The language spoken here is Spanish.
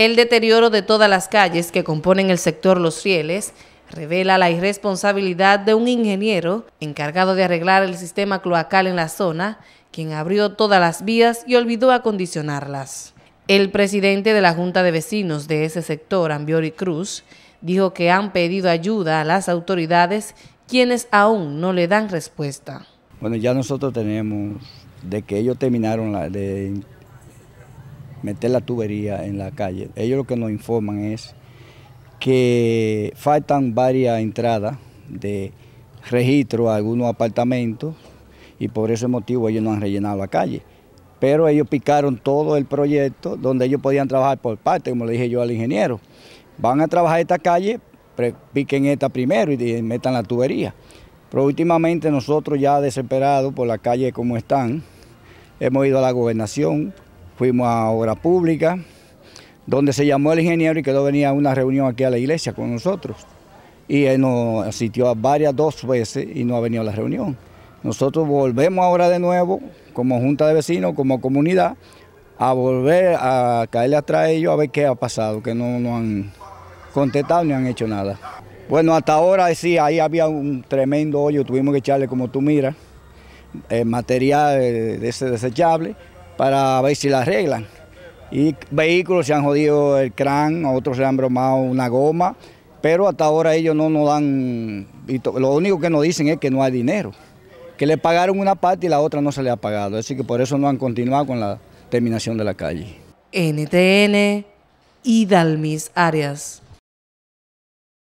El deterioro de todas las calles que componen el sector Los Fieles revela la irresponsabilidad de un ingeniero encargado de arreglar el sistema cloacal en la zona, quien abrió todas las vías y olvidó acondicionarlas. El presidente de la Junta de Vecinos de ese sector, Ambiori Cruz, dijo que han pedido ayuda a las autoridades, quienes aún no le dan respuesta. Bueno, ya nosotros tenemos, de que ellos terminaron la, de meter la tubería en la calle. Ellos lo que nos informan es que faltan varias entradas de registro a algunos apartamentos y por ese motivo ellos no han rellenado la calle. Pero ellos picaron todo el proyecto donde ellos podían trabajar por parte, como le dije yo al ingeniero. Van a trabajar esta calle, piquen esta primero y metan la tubería. Pero últimamente nosotros ya desesperados por la calle como están, hemos ido a la gobernación fuimos a obra pública, donde se llamó el ingeniero y quedó venía a una reunión aquí a la iglesia con nosotros. Y él nos asistió varias, dos veces y no ha venido a la reunión. Nosotros volvemos ahora de nuevo, como junta de vecinos, como comunidad, a volver a caerle atrás a ellos a ver qué ha pasado, que no, no han contestado ni han hecho nada. Bueno, hasta ahora sí, ahí había un tremendo hoyo, tuvimos que echarle como tú miras, eh, material eh, de ese desechable, para ver si la arreglan. Y vehículos se han jodido el crán, otros se han bromado una goma, pero hasta ahora ellos no nos dan, lo único que nos dicen es que no hay dinero, que le pagaron una parte y la otra no se le ha pagado, así que por eso no han continuado con la terminación de la calle. NTN, Idalmis Arias.